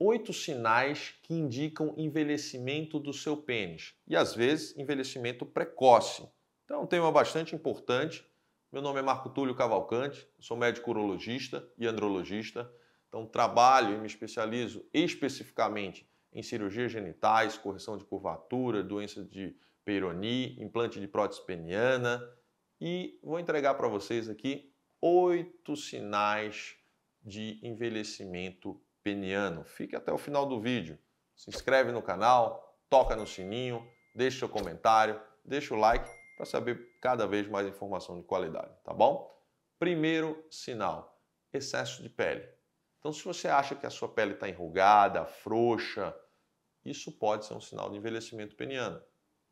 oito sinais que indicam envelhecimento do seu pênis e às vezes envelhecimento precoce. Então, é um tema bastante importante. Meu nome é Marco Túlio Cavalcante, sou médico urologista e andrologista. Então, trabalho e me especializo especificamente em cirurgias genitais, correção de curvatura, doença de Peyronie, implante de prótese peniana e vou entregar para vocês aqui oito sinais de envelhecimento Peniano. Fique até o final do vídeo. Se inscreve no canal, toca no sininho, deixa seu comentário, deixa o like para saber cada vez mais informação de qualidade, tá bom? Primeiro sinal, excesso de pele. Então, se você acha que a sua pele está enrugada, frouxa, isso pode ser um sinal de envelhecimento peniano.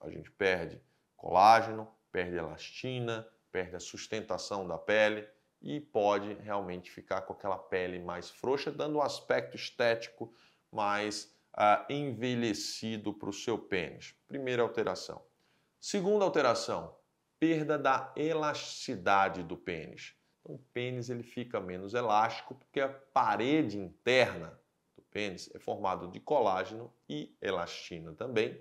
A gente perde colágeno, perde elastina, perde a sustentação da pele e pode realmente ficar com aquela pele mais frouxa, dando um aspecto estético mais ah, envelhecido para o seu pênis. Primeira alteração. Segunda alteração, perda da elasticidade do pênis. Então, o pênis ele fica menos elástico porque a parede interna do pênis é formada de colágeno e elastina também.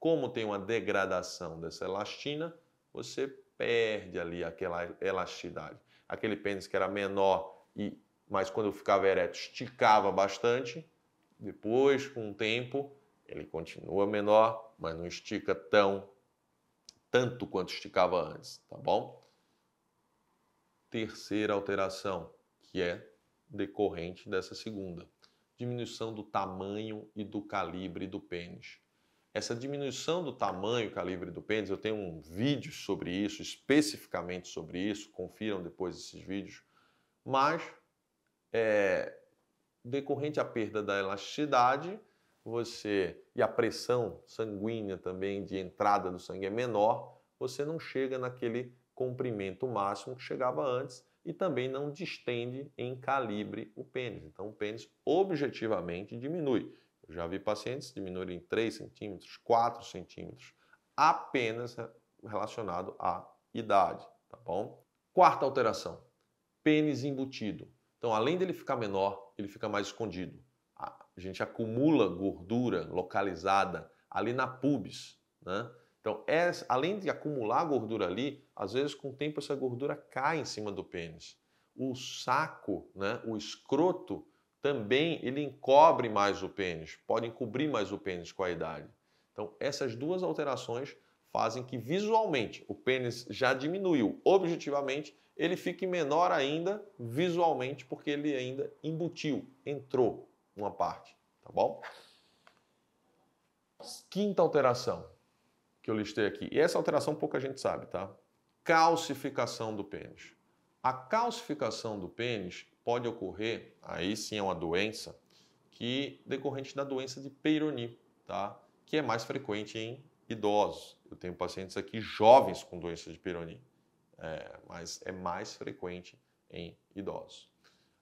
Como tem uma degradação dessa elastina, você perde ali aquela elasticidade aquele pênis que era menor e mas quando eu ficava ereto esticava bastante. Depois, com o tempo, ele continua menor, mas não estica tão tanto quanto esticava antes, tá bom? Terceira alteração, que é decorrente dessa segunda, diminuição do tamanho e do calibre do pênis. Essa diminuição do tamanho e calibre do pênis, eu tenho um vídeo sobre isso, especificamente sobre isso, confiram depois esses vídeos. Mas, é, decorrente à perda da elasticidade, você e a pressão sanguínea também de entrada do sangue é menor, você não chega naquele comprimento máximo que chegava antes e também não distende em calibre o pênis. Então, o pênis objetivamente diminui já vi pacientes diminuírem em 3 centímetros, 4 centímetros, apenas relacionado à idade, tá bom? Quarta alteração, pênis embutido. Então, além dele ficar menor, ele fica mais escondido. A gente acumula gordura localizada ali na pubis, né? Então, é além de acumular gordura ali, às vezes com o tempo essa gordura cai em cima do pênis. O saco, né, o escroto, também ele encobre mais o pênis, pode encobrir mais o pênis com a idade. Então, essas duas alterações fazem que visualmente o pênis já diminuiu objetivamente, ele fique menor ainda visualmente, porque ele ainda embutiu, entrou uma parte, tá bom? Quinta alteração que eu listei aqui, e essa alteração pouca gente sabe, tá? Calcificação do pênis. A calcificação do pênis pode ocorrer, aí sim é uma doença, que decorrente da doença de Peyronie, tá? que é mais frequente em idosos. Eu tenho pacientes aqui jovens com doença de Peyronie, é, mas é mais frequente em idosos.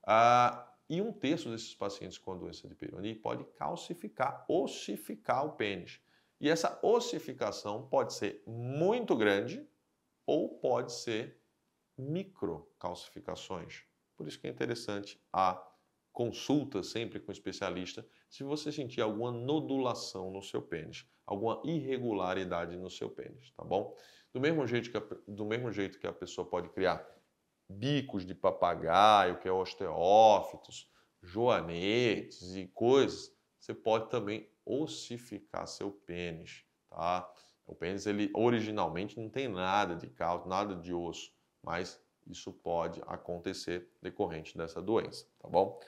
Ah, e um terço desses pacientes com a doença de Peyronie pode calcificar, ossificar o pênis. E essa ossificação pode ser muito grande ou pode ser microcalcificações. Por isso que é interessante a consulta sempre com o especialista se você sentir alguma nodulação no seu pênis, alguma irregularidade no seu pênis, tá bom? Do mesmo jeito que a, do mesmo jeito que a pessoa pode criar bicos de papagaio, que é osteófitos, joanetes e coisas, você pode também ossificar seu pênis, tá? O pênis ele originalmente não tem nada de cálcio, nada de osso mas isso pode acontecer decorrente dessa doença, tá bom?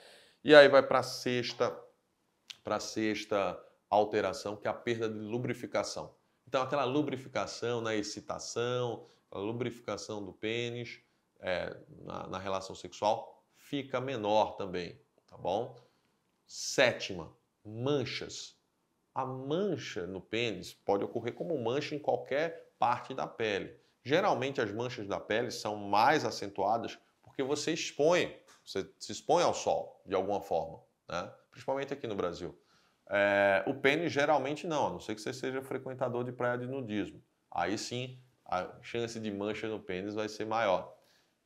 E aí vai para a sexta, para sexta alteração, que é a perda de lubrificação. Então, aquela lubrificação na né, excitação, a lubrificação do pênis é, na, na relação sexual fica menor também, tá bom? Sétima, manchas. A mancha no pênis pode ocorrer como mancha em qualquer parte da pele. Geralmente as manchas da pele são mais acentuadas porque você expõe, você se expõe ao sol de alguma forma, né? principalmente aqui no Brasil. É, o pênis geralmente não, a não ser que você seja frequentador de praia de nudismo. Aí sim, a chance de mancha no pênis vai ser maior.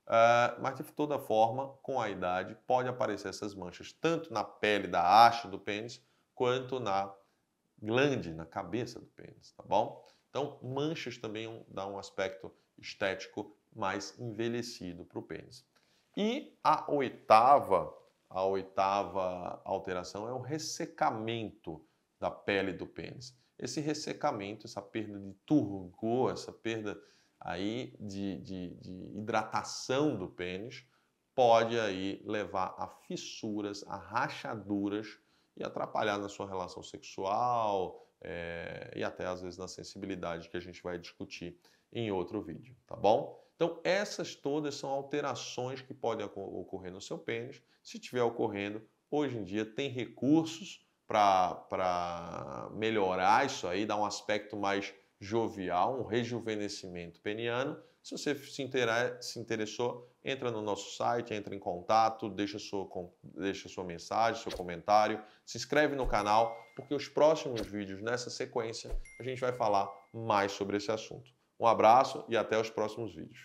É, mas de toda forma, com a idade, pode aparecer essas manchas tanto na pele da haste do pênis quanto na glande, na cabeça do pênis, tá bom? Então, manchas também dá um aspecto estético mais envelhecido para o pênis. E a oitava, a oitava alteração é o ressecamento da pele do pênis. Esse ressecamento, essa perda de turgor, essa perda aí de, de, de hidratação do pênis, pode aí levar a fissuras, a rachaduras e atrapalhar na sua relação sexual é, e até às vezes na sensibilidade que a gente vai discutir em outro vídeo, tá bom? Então, essas todas são alterações que podem ocorrer no seu pênis. Se estiver ocorrendo, hoje em dia tem recursos para melhorar isso aí, dar um aspecto mais jovial, um rejuvenescimento peniano. Se você se, interessou, entra no nosso site, entra em contato, deixa sua, deixa sua mensagem, seu comentário, se inscreve no canal, porque os próximos vídeos nessa sequência a gente vai falar mais sobre esse assunto. Um abraço e até os próximos vídeos.